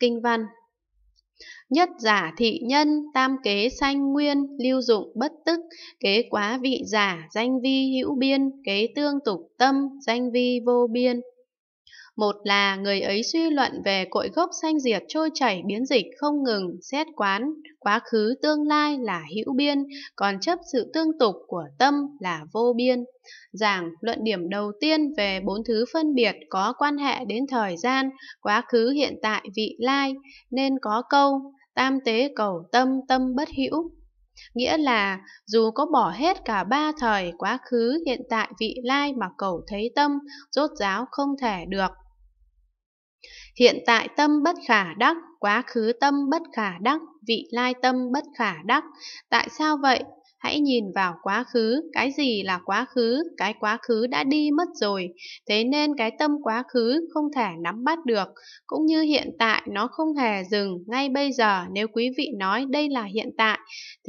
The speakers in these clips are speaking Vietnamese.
Kinh văn Nhất giả thị nhân, tam kế sanh nguyên, lưu dụng bất tức, kế quá vị giả, danh vi hữu biên, kế tương tục tâm, danh vi vô biên. Một là người ấy suy luận về cội gốc sanh diệt trôi chảy biến dịch không ngừng, xét quán, quá khứ tương lai là hữu biên, còn chấp sự tương tục của tâm là vô biên. Giảng luận điểm đầu tiên về bốn thứ phân biệt có quan hệ đến thời gian, quá khứ hiện tại vị lai, nên có câu tam tế cầu tâm tâm bất hữu. Nghĩa là dù có bỏ hết cả ba thời quá khứ hiện tại vị lai mà cầu thấy tâm, rốt ráo không thể được. Hiện tại tâm bất khả đắc, quá khứ tâm bất khả đắc, vị lai tâm bất khả đắc. Tại sao vậy? Hãy nhìn vào quá khứ, cái gì là quá khứ, cái quá khứ đã đi mất rồi, thế nên cái tâm quá khứ không thể nắm bắt được, cũng như hiện tại nó không hề dừng, ngay bây giờ nếu quý vị nói đây là hiện tại,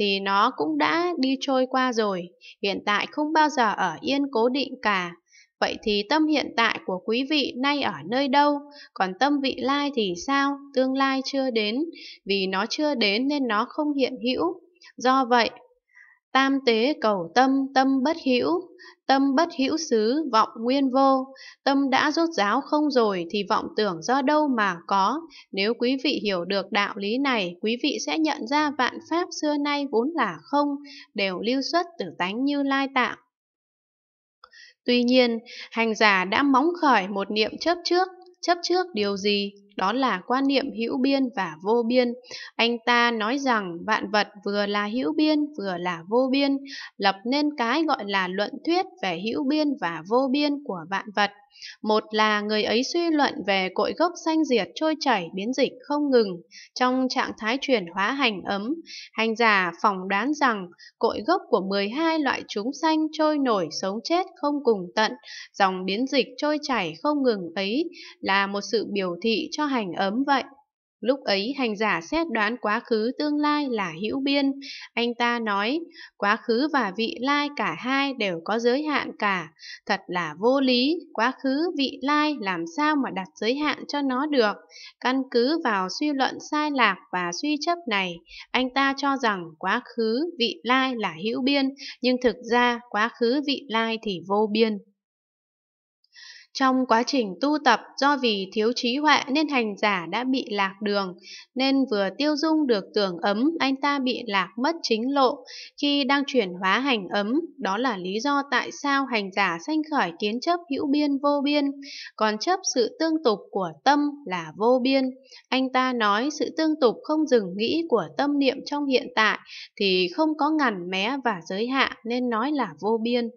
thì nó cũng đã đi trôi qua rồi, hiện tại không bao giờ ở yên cố định cả, Vậy thì tâm hiện tại của quý vị nay ở nơi đâu? Còn tâm vị lai thì sao? Tương lai chưa đến, vì nó chưa đến nên nó không hiện hữu. Do vậy, tam tế cầu tâm, tâm bất hữu, tâm bất hữu xứ, vọng nguyên vô. Tâm đã rốt ráo không rồi thì vọng tưởng do đâu mà có. Nếu quý vị hiểu được đạo lý này, quý vị sẽ nhận ra vạn pháp xưa nay vốn là không, đều lưu xuất từ tánh như lai tạng. Tuy nhiên, hành giả đã móng khởi một niệm chấp trước, chấp trước điều gì? Đó là quan niệm hữu biên và vô biên. Anh ta nói rằng vạn vật vừa là hữu biên vừa là vô biên, lập nên cái gọi là luận thuyết về hữu biên và vô biên của vạn vật. Một là người ấy suy luận về cội gốc sanh diệt trôi chảy biến dịch không ngừng trong trạng thái chuyển hóa hành ấm. Hành giả phỏng đoán rằng cội gốc của 12 loại chúng sanh trôi nổi sống chết không cùng tận, dòng biến dịch trôi chảy không ngừng ấy là một sự biểu thị cho hành ấm vậy. Lúc ấy hành giả xét đoán quá khứ tương lai là hữu biên. Anh ta nói, quá khứ và vị lai cả hai đều có giới hạn cả. Thật là vô lý, quá khứ, vị lai làm sao mà đặt giới hạn cho nó được. Căn cứ vào suy luận sai lạc và suy chấp này, anh ta cho rằng quá khứ, vị lai là hữu biên, nhưng thực ra quá khứ, vị lai thì vô biên. Trong quá trình tu tập do vì thiếu trí huệ nên hành giả đã bị lạc đường, nên vừa tiêu dung được tưởng ấm anh ta bị lạc mất chính lộ khi đang chuyển hóa hành ấm, đó là lý do tại sao hành giả sanh khởi kiến chấp hữu biên vô biên, còn chấp sự tương tục của tâm là vô biên. Anh ta nói sự tương tục không dừng nghĩ của tâm niệm trong hiện tại thì không có ngàn mé và giới hạn nên nói là vô biên.